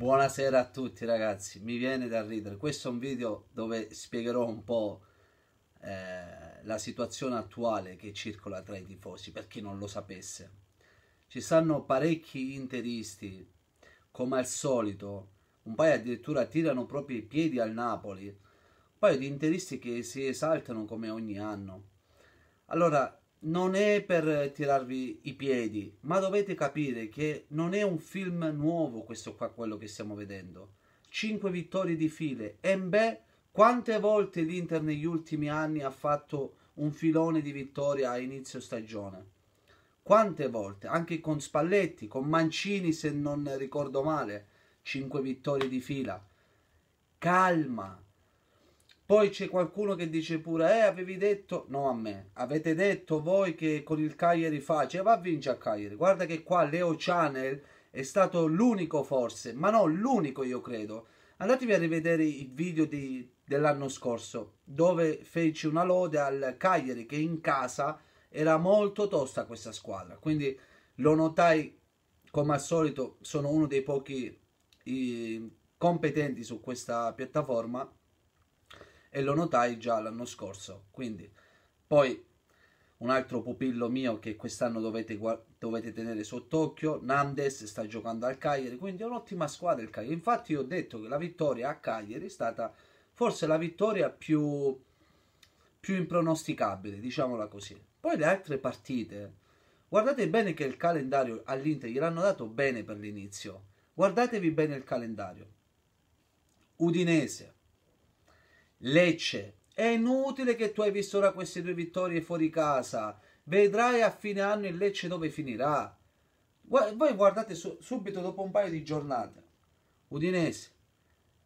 Buonasera a tutti ragazzi, mi viene da ridere, questo è un video dove spiegherò un po' eh, la situazione attuale che circola tra i tifosi, per chi non lo sapesse. Ci stanno parecchi interisti, come al solito, un paio addirittura tirano proprio i piedi al Napoli, un paio di interisti che si esaltano come ogni anno. Allora, non è per tirarvi i piedi, ma dovete capire che non è un film nuovo questo qua, quello che stiamo vedendo. 5 vittorie di file. E beh, quante volte l'Inter negli ultimi anni ha fatto un filone di vittoria a inizio stagione? Quante volte? Anche con Spalletti, con Mancini se non ricordo male. 5 vittorie di fila. Calma, poi c'è qualcuno che dice pure, eh, avevi detto, no a me, avete detto voi che con il Cagliari faceva, va a vincere a Cagliari. Guarda che qua Leo Channel è stato l'unico forse, ma no, l'unico io credo. Andatevi a rivedere il video dell'anno scorso, dove feci una lode al Cagliari, che in casa era molto tosta questa squadra. Quindi lo notai, come al solito, sono uno dei pochi i, competenti su questa piattaforma e lo notai già l'anno scorso. Quindi, poi un altro pupillo mio che quest'anno dovete, dovete tenere sott'occhio, Nandes sta giocando al Cagliari, quindi è un'ottima squadra il Cagliari. Infatti io ho detto che la vittoria a Cagliari è stata forse la vittoria più, più impronosticabile, diciamola così. Poi le altre partite, guardate bene che il calendario all'Inter gliel'hanno dato bene per l'inizio. Guardatevi bene il calendario. Udinese, Lecce. È inutile che tu hai visto ora queste due vittorie fuori casa. Vedrai a fine anno il Lecce dove finirà. Voi guardate su, subito dopo un paio di giornate. Udinese,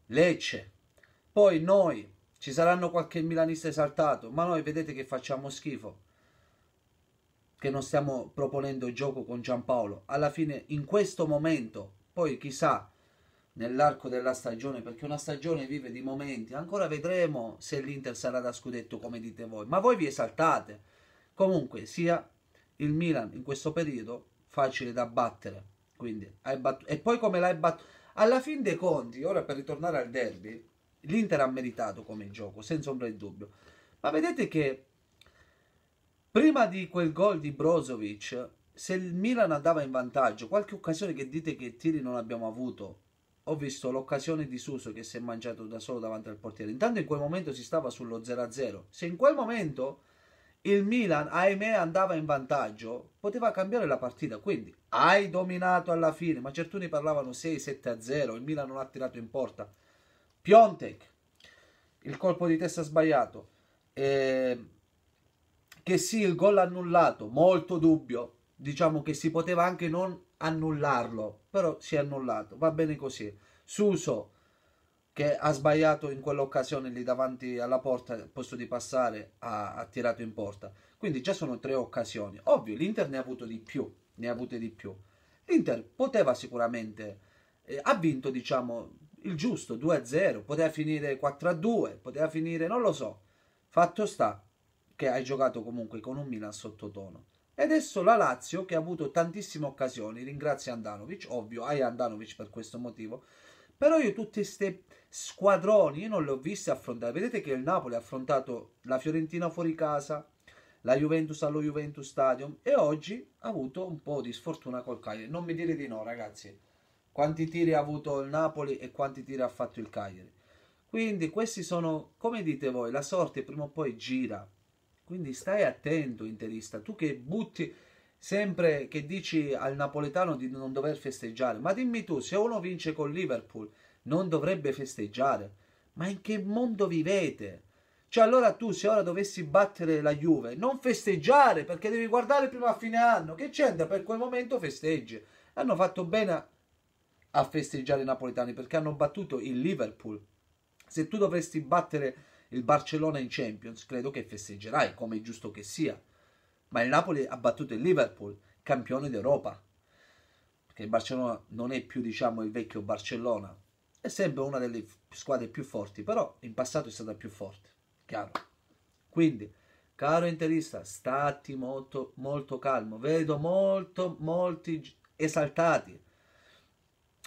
Lecce. Poi noi, ci saranno qualche milanista esaltato, ma noi vedete che facciamo schifo. Che non stiamo proponendo gioco con Giampaolo. Alla fine, in questo momento, poi chissà nell'arco della stagione, perché una stagione vive di momenti. Ancora vedremo se l'Inter sarà da scudetto come dite voi, ma voi vi esaltate. Comunque sia il Milan in questo periodo facile da battere. Quindi, e poi come l'hai battuto? Alla fin dei conti, ora per ritornare al derby, l'Inter ha meritato come gioco, senza ombra di dubbio. Ma vedete che prima di quel gol di Brozovic, se il Milan andava in vantaggio, qualche occasione che dite che tiri non abbiamo avuto, ho visto l'occasione di Suso che si è mangiato da solo davanti al portiere. Intanto in quel momento si stava sullo 0-0. Se in quel momento il Milan, ahimè, andava in vantaggio, poteva cambiare la partita. Quindi hai dominato alla fine, ma certuni parlavano 6-7-0, il Milan non ha tirato in porta. Piontek, il colpo di testa sbagliato. Eh, che sì, il gol annullato, molto dubbio. Diciamo che si poteva anche non annullarlo, però si è annullato, va bene così. Suso che ha sbagliato in quell'occasione lì davanti alla porta, al posto di passare, ha, ha, tirato in porta. Quindi già sono tre occasioni. Ovvio, l'Inter ne ha avuto di più, ne ha avute di più. L'Inter poteva sicuramente, eh, ha vinto diciamo il giusto, 2-0, poteva finire 4-2, poteva finire, non lo so. Fatto sta che hai giocato comunque con un Milan sottotono. E adesso la Lazio, che ha avuto tantissime occasioni, ringrazio Andanovic, ovvio, hai Andanovic per questo motivo, però io tutti questi squadroni io non li ho visti affrontare. Vedete che il Napoli ha affrontato la Fiorentina fuori casa, la Juventus allo Juventus Stadium e oggi ha avuto un po' di sfortuna col Cagliari. Non mi dire di no, ragazzi. Quanti tiri ha avuto il Napoli e quanti tiri ha fatto il Cagliari. Quindi questi sono, come dite voi, la sorte prima o poi gira. Quindi stai attento, interista, tu che butti sempre che dici al napoletano di non dover festeggiare, ma dimmi tu, se uno vince con Liverpool non dovrebbe festeggiare? Ma in che mondo vivete? Cioè allora tu se ora dovessi battere la Juve, non festeggiare perché devi guardare prima a fine anno, che c'entra per quel momento festeggi. Hanno fatto bene a festeggiare i napoletani perché hanno battuto il Liverpool. Se tu dovresti battere il Barcellona in Champions credo che festeggerai, come è giusto che sia. Ma il Napoli ha battuto il Liverpool, campione d'Europa. Perché il Barcellona non è più, diciamo, il vecchio Barcellona. È sempre una delle squadre più forti, però in passato è stata più forte. Chiaro. Quindi, caro interista, stati molto, molto calmo. Vedo molto, molti esaltati.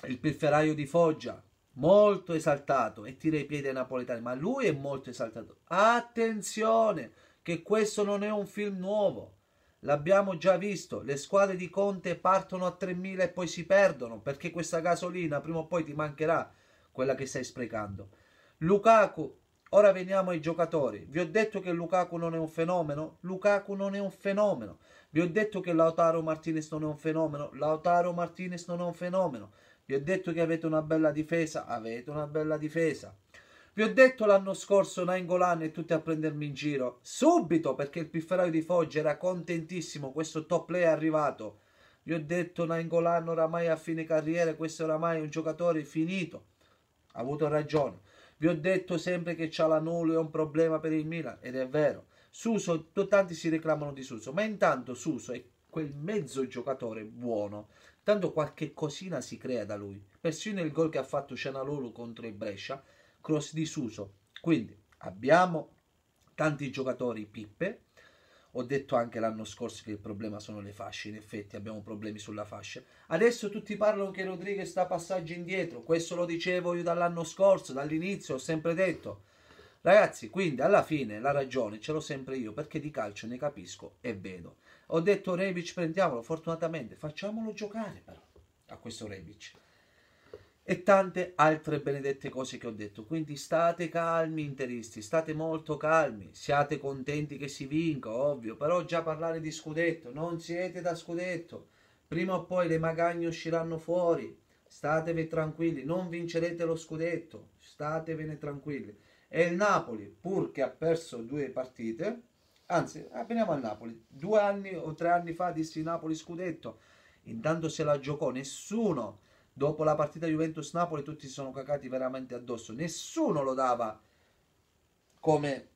Il pifferaio di Foggia, molto esaltato e tira i piedi ai napoletani, ma lui è molto esaltato. Attenzione, che questo non è un film nuovo. L'abbiamo già visto, le squadre di Conte partono a 3.000 e poi si perdono perché questa gasolina prima o poi ti mancherà, quella che stai sprecando. Lukaku, ora veniamo ai giocatori. Vi ho detto che Lukaku non è un fenomeno? Lukaku non è un fenomeno. Vi ho detto che Lautaro Martinez non è un fenomeno? Lautaro Martinez non è un fenomeno. Vi ho detto che avete una bella difesa, avete una bella difesa. Vi ho detto l'anno scorso Nainggolan e tutti a prendermi in giro. Subito, perché il pifferaio di Foggia era contentissimo, questo top play è arrivato. Vi ho detto Nainggolan oramai a fine carriera, questo oramai è un giocatore finito. Ha avuto ragione. Vi ho detto sempre che Cialanulu è un problema per il Milan, ed è vero. Suso, tanti si reclamano di Suso, ma intanto Suso è quel mezzo giocatore buono. Tanto qualche cosina si crea da lui. Persino il gol che ha fatto Cianalolo contro il Brescia, cross di Suso. Quindi abbiamo tanti giocatori pippe. Ho detto anche l'anno scorso che il problema sono le fasce, in effetti abbiamo problemi sulla fascia. Adesso tutti parlano che Rodriguez sta passaggio indietro, questo lo dicevo io dall'anno scorso, dall'inizio, ho sempre detto. Ragazzi, quindi alla fine la ragione ce l'ho sempre io, perché di calcio ne capisco e vedo. Ho detto Rebic prendiamolo, fortunatamente facciamolo giocare però a questo Rebic. E tante altre benedette cose che ho detto. Quindi state calmi interisti, state molto calmi, siate contenti che si vinca, ovvio, però già parlare di scudetto, non siete da scudetto. Prima o poi le magagne usciranno fuori, statevi tranquilli, non vincerete lo scudetto, statevene tranquilli. E il Napoli, pur che ha perso due partite, anzi, ah, veniamo a Napoli. Due anni o tre anni fa dissi Napoli scudetto, intanto se la giocò nessuno. Dopo la partita Juventus-Napoli tutti si sono cacati veramente addosso. Nessuno lo dava come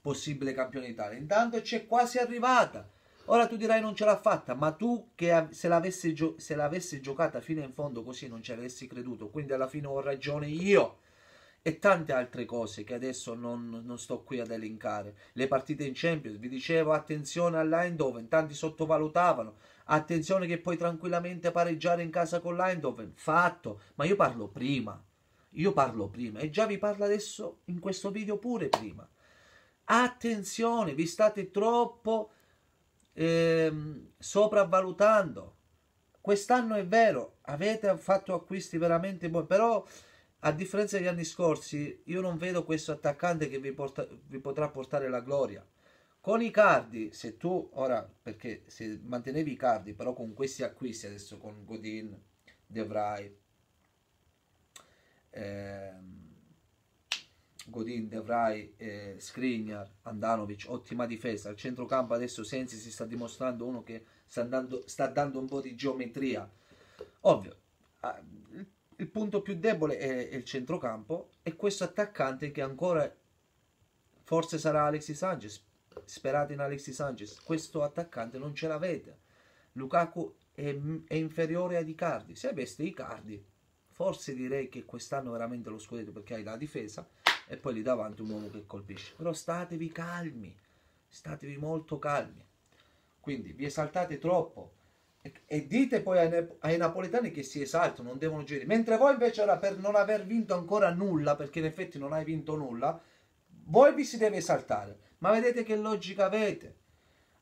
possibile campione d'Italia. Intanto c'è quasi arrivata. Ora tu dirai non ce l'ha fatta, ma tu che se l'avessi, gio- giocata fino in fondo così non ci avresti creduto. Quindi alla fine ho ragione io e tante altre cose che adesso non, non, sto qui ad elencare. Le partite in Champions, vi dicevo attenzione all'Eindhoven, tanti sottovalutavano, attenzione che puoi tranquillamente pareggiare in casa con l'Eindhoven, fatto, ma io parlo prima, io parlo prima e già vi parlo adesso in questo video pure prima. Attenzione, vi state troppo ehm, sopravvalutando. Quest'anno è vero, avete fatto acquisti veramente buoni, però a differenza degli anni scorsi, io non vedo questo attaccante che vi, porta, vi potrà portare la gloria. Con i cardi, se tu ora, perché se mantenevi i cardi, però con questi acquisti adesso con Godin, De Vrij, ehm, Godin, De Vrij, eh, Skriniar, Andanovic, ottima difesa. Al centrocampo adesso Sensi si sta dimostrando uno che sta, andando, sta dando un po' di geometria. Ovvio, il il punto più debole è il centrocampo e questo attaccante che ancora forse sarà Alexis Sanchez. Sperate in Alexis Sanchez. Questo attaccante non ce l'avete. Lukaku è, è inferiore ad Icardi. Se aveste Icardi, forse direi che quest'anno veramente lo scudetto perché hai la difesa e poi lì davanti un uomo che colpisce. Però statevi calmi, statevi molto calmi. Quindi vi esaltate troppo e dite poi ai, ai, napoletani che si esaltano, non devono gioire. Mentre voi invece ora per non aver vinto ancora nulla, perché in effetti non hai vinto nulla, voi vi si deve esaltare. Ma vedete che logica avete?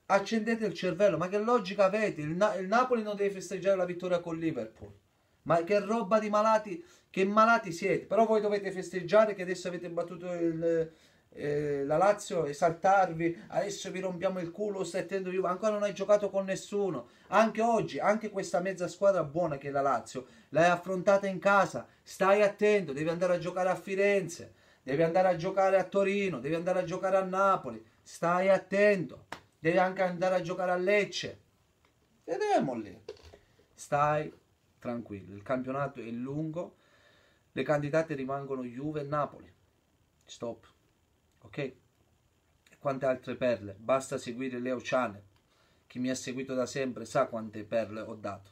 Accendete il cervello, ma che logica avete? Il, Na il Napoli non deve festeggiare la vittoria con Liverpool. Ma che roba di malati, che malati siete. Però voi dovete festeggiare che adesso avete battuto il eh, la Lazio esaltarvi, adesso vi rompiamo il culo, stettendo Juve, ancora non hai giocato con nessuno. Anche oggi, anche questa mezza squadra buona che è la Lazio, l'hai affrontata in casa, stai attento, devi andare a giocare a Firenze, devi andare a giocare a Torino, devi andare a giocare a Napoli, stai attento, devi anche andare a giocare a Lecce. Vedremo lì. Stai tranquillo, il campionato è lungo, le candidate rimangono Juve e Napoli. Stop ok? quante altre perle? Basta seguire Leo Channel. Chi mi ha seguito da sempre sa quante perle ho dato.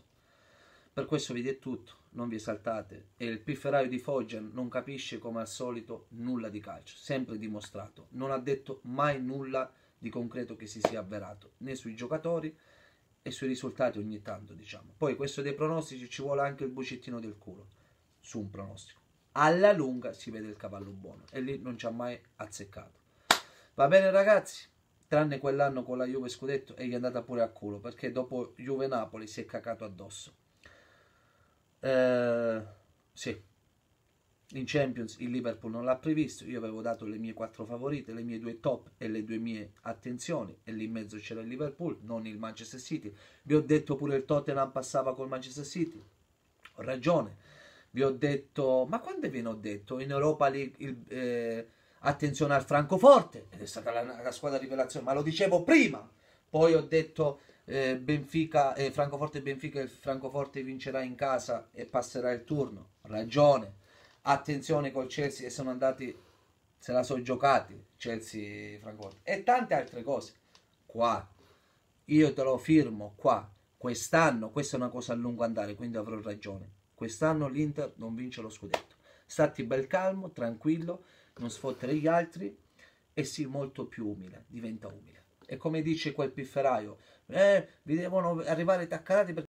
Per questo video è tutto, non vi esaltate. E il pifferaio di Foggia non capisce come al solito nulla di calcio, sempre dimostrato. Non ha detto mai nulla di concreto che si sia avverato, né sui giocatori e sui risultati ogni tanto, diciamo. Poi questo dei pronostici ci vuole anche il bucettino del culo su un pronostico alla lunga si vede il cavallo buono e lì non ci ha mai azzeccato. Va bene ragazzi? Tranne quell'anno con la Juve Scudetto e gli è andata pure a culo perché dopo Juve-Napoli si è cacato addosso. Eh, sì, in Champions il Liverpool non l'ha previsto, io avevo dato le mie quattro favorite, le mie due top e le due mie attenzioni e lì in mezzo c'era il Liverpool, non il Manchester City. Vi ho detto pure il Tottenham passava col Manchester City. Ho ragione vi ho detto, ma quando ve ne ho detto? In Europa lì, il, eh, attenzione al Francoforte, ed è stata la, la squadra rivelazione, ma lo dicevo prima, poi ho detto eh, Benfica, eh, Francoforte e Benfica, il Francoforte vincerà in casa e passerà il turno, ragione, attenzione col Chelsea e sono andati, se la sono giocati, Chelsea Francoforte, e tante altre cose, qua, io te lo firmo, qua, quest'anno, questa è una cosa a lungo andare, quindi avrò ragione Quest'anno l'Inter non vince lo scudetto. Stati bel calmo, tranquillo, non sfottere gli altri e sii molto più umile, diventa umile. E come dice quel pifferaio, eh, vi devono arrivare taccarati perché...